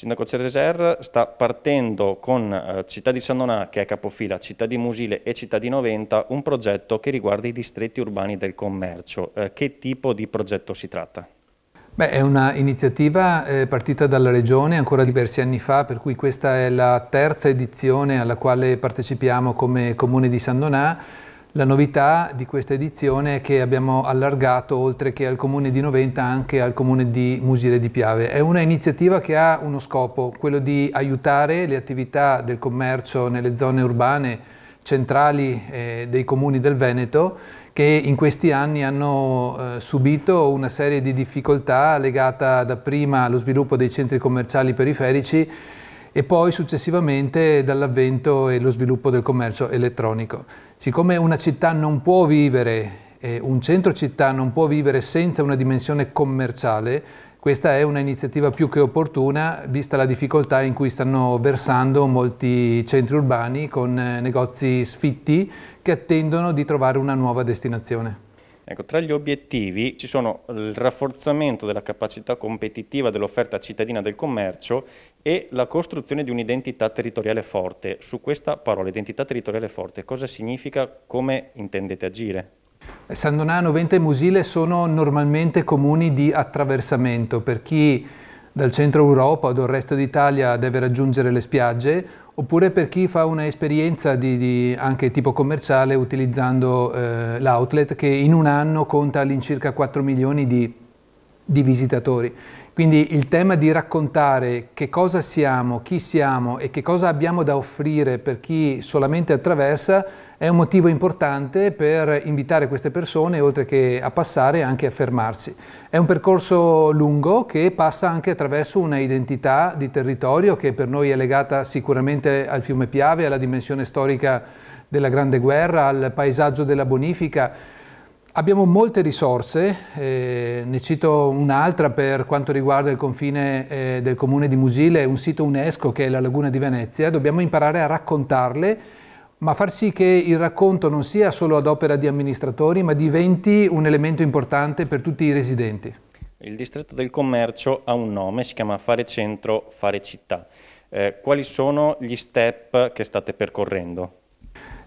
Il sindaco Cereser sta partendo con eh, Città di Sannonà, che è capofila, Città di Musile e Città di Noventa, un progetto che riguarda i distretti urbani del commercio. Eh, che tipo di progetto si tratta? Beh, è un'iniziativa eh, partita dalla Regione ancora diversi anni fa, per cui questa è la terza edizione alla quale partecipiamo come Comune di Sannonà la novità di questa edizione è che abbiamo allargato oltre che al comune di Noventa anche al comune di Musile di Piave. È una iniziativa che ha uno scopo, quello di aiutare le attività del commercio nelle zone urbane centrali eh, dei comuni del Veneto che in questi anni hanno eh, subito una serie di difficoltà legata dapprima allo sviluppo dei centri commerciali periferici e poi successivamente dall'avvento e lo sviluppo del commercio elettronico. Siccome una città non può vivere, eh, un centro città non può vivere senza una dimensione commerciale, questa è un'iniziativa più che opportuna, vista la difficoltà in cui stanno versando molti centri urbani con eh, negozi sfitti che attendono di trovare una nuova destinazione. Ecco, tra gli obiettivi ci sono il rafforzamento della capacità competitiva dell'offerta cittadina del commercio e la costruzione di un'identità territoriale forte. Su questa parola, identità territoriale forte, cosa significa, come intendete agire? Eh, San Donano, Vente e Musile sono normalmente comuni di attraversamento, per chi dal centro Europa o dal resto d'Italia deve raggiungere le spiagge, oppure per chi fa un'esperienza di, di, anche tipo commerciale utilizzando eh, l'outlet che in un anno conta all'incirca 4 milioni di, di visitatori. Quindi il tema di raccontare che cosa siamo, chi siamo e che cosa abbiamo da offrire per chi solamente attraversa è un motivo importante per invitare queste persone, oltre che a passare, anche a fermarsi. È un percorso lungo che passa anche attraverso una identità di territorio che per noi è legata sicuramente al fiume Piave, alla dimensione storica della Grande Guerra, al paesaggio della bonifica, Abbiamo molte risorse, eh, ne cito un'altra per quanto riguarda il confine eh, del comune di Musile, un sito UNESCO che è la Laguna di Venezia, dobbiamo imparare a raccontarle, ma far sì che il racconto non sia solo ad opera di amministratori, ma diventi un elemento importante per tutti i residenti. Il distretto del commercio ha un nome, si chiama Fare Centro, Fare Città. Eh, quali sono gli step che state percorrendo?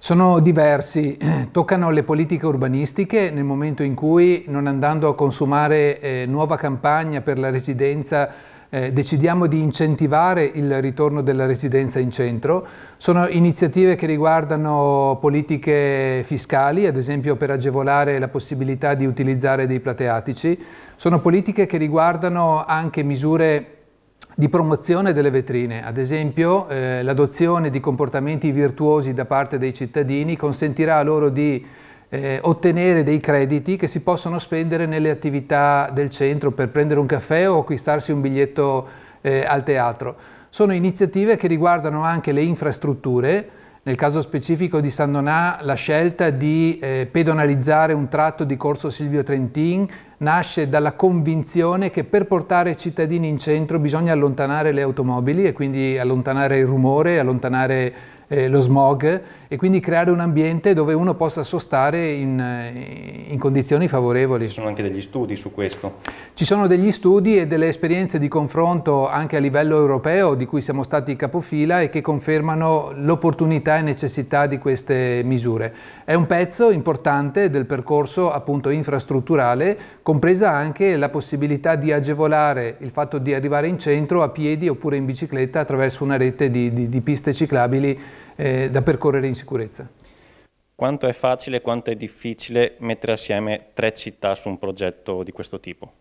sono diversi, toccano le politiche urbanistiche nel momento in cui, non andando a consumare eh, nuova campagna per la residenza, eh, decidiamo di incentivare il ritorno della residenza in centro. Sono iniziative che riguardano politiche fiscali, ad esempio per agevolare la possibilità di utilizzare dei plateatici. Sono politiche che riguardano anche misure di promozione delle vetrine. Ad esempio, eh, l'adozione di comportamenti virtuosi da parte dei cittadini consentirà loro di eh, ottenere dei crediti che si possono spendere nelle attività del centro per prendere un caffè o acquistarsi un biglietto eh, al teatro. Sono iniziative che riguardano anche le infrastrutture, nel caso specifico di San Donà la scelta di eh, pedonalizzare un tratto di corso Silvio Trentin nasce dalla convinzione che per portare i cittadini in centro bisogna allontanare le automobili e quindi allontanare il rumore, allontanare eh, lo smog e quindi creare un ambiente dove uno possa sostare in, in condizioni favorevoli. Ci sono anche degli studi su questo? Ci sono degli studi e delle esperienze di confronto anche a livello europeo di cui siamo stati capofila e che confermano l'opportunità e necessità di queste misure. È un pezzo importante del percorso appunto infrastrutturale, compresa anche la possibilità di agevolare il fatto di arrivare in centro a piedi oppure in bicicletta attraverso una rete di, di, di piste ciclabili eh, da percorrere in sicurezza. Quanto è facile e quanto è difficile mettere assieme tre città su un progetto di questo tipo?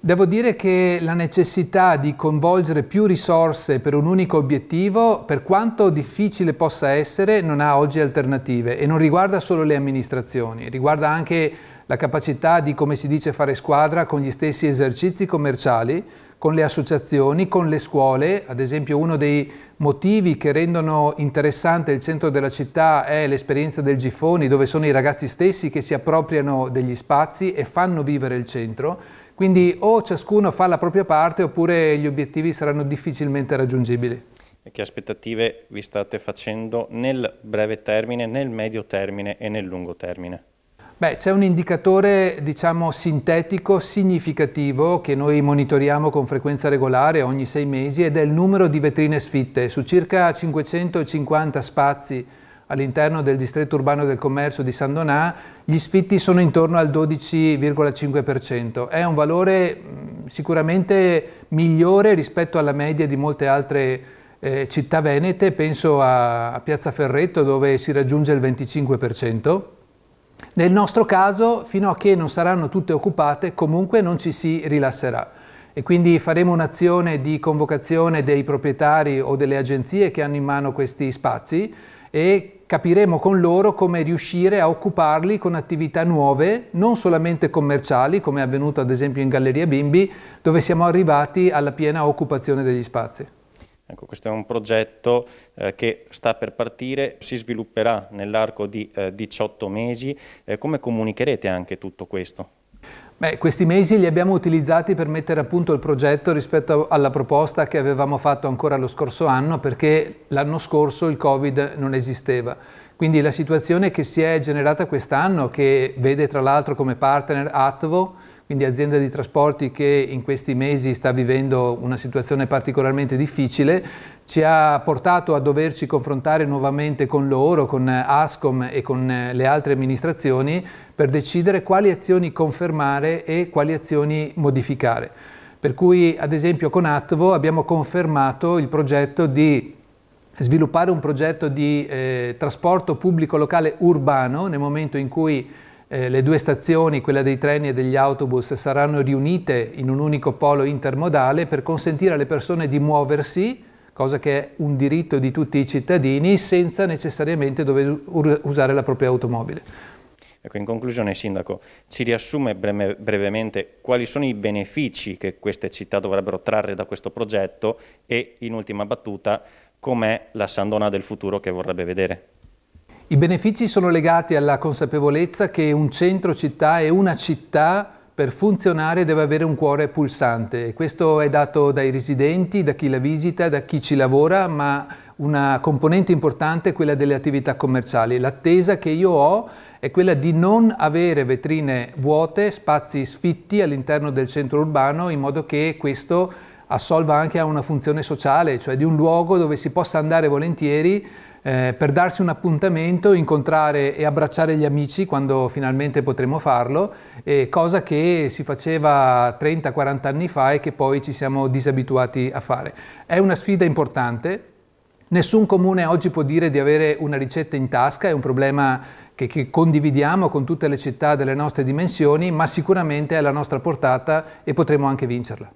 Devo dire che la necessità di coinvolgere più risorse per un unico obiettivo, per quanto difficile possa essere, non ha oggi alternative e non riguarda solo le amministrazioni, riguarda anche la capacità di, come si dice, fare squadra con gli stessi esercizi commerciali con le associazioni, con le scuole. Ad esempio uno dei motivi che rendono interessante il centro della città è l'esperienza del Gifoni, dove sono i ragazzi stessi che si appropriano degli spazi e fanno vivere il centro. Quindi o ciascuno fa la propria parte oppure gli obiettivi saranno difficilmente raggiungibili. E che aspettative vi state facendo nel breve termine, nel medio termine e nel lungo termine? Beh, c'è un indicatore, diciamo, sintetico, significativo, che noi monitoriamo con frequenza regolare ogni sei mesi ed è il numero di vetrine sfitte. Su circa 550 spazi all'interno del distretto urbano del commercio di San Donà, gli sfitti sono intorno al 12,5%. È un valore mm, sicuramente migliore rispetto alla media di molte altre eh, città venete, penso a, a Piazza Ferretto dove si raggiunge il 25%. Nel nostro caso, fino a che non saranno tutte occupate, comunque non ci si rilasserà e quindi faremo un'azione di convocazione dei proprietari o delle agenzie che hanno in mano questi spazi e capiremo con loro come riuscire a occuparli con attività nuove, non solamente commerciali, come è avvenuto ad esempio in Galleria Bimbi, dove siamo arrivati alla piena occupazione degli spazi. Ecco, questo è un progetto eh, che sta per partire, si svilupperà nell'arco di eh, 18 mesi. Eh, come comunicherete anche tutto questo? Beh, questi mesi li abbiamo utilizzati per mettere a punto il progetto rispetto alla proposta che avevamo fatto ancora lo scorso anno perché l'anno scorso il Covid non esisteva. Quindi la situazione che si è generata quest'anno, che vede tra l'altro come partner Atvo, quindi azienda di trasporti che in questi mesi sta vivendo una situazione particolarmente difficile, ci ha portato a doverci confrontare nuovamente con loro, con ASCOM e con eh, le altre amministrazioni per decidere quali azioni confermare e quali azioni modificare. Per cui ad esempio con Atvo abbiamo confermato il progetto di sviluppare un progetto di eh, trasporto pubblico locale urbano nel momento in cui eh, le due stazioni, quella dei treni e degli autobus, saranno riunite in un unico polo intermodale per consentire alle persone di muoversi, cosa che è un diritto di tutti i cittadini, senza necessariamente dover usare la propria automobile. Ecco, in conclusione, Sindaco, ci riassume breve, brevemente quali sono i benefici che queste città dovrebbero trarre da questo progetto e, in ultima battuta, com'è la Sandona del futuro che vorrebbe vedere? I benefici sono legati alla consapevolezza che un centro città e una città per funzionare deve avere un cuore pulsante e questo è dato dai residenti, da chi la visita, da chi ci lavora, ma una componente importante è quella delle attività commerciali. L'attesa che io ho è quella di non avere vetrine vuote, spazi sfitti all'interno del centro urbano in modo che questo assolva anche a una funzione sociale, cioè di un luogo dove si possa andare volentieri eh, per darsi un appuntamento, incontrare e abbracciare gli amici quando finalmente potremo farlo, eh, cosa che si faceva 30-40 anni fa e che poi ci siamo disabituati a fare. È una sfida importante, nessun comune oggi può dire di avere una ricetta in tasca, è un problema che, che, condividiamo con tutte le città delle nostre dimensioni, ma sicuramente è alla nostra portata e potremo anche vincerla.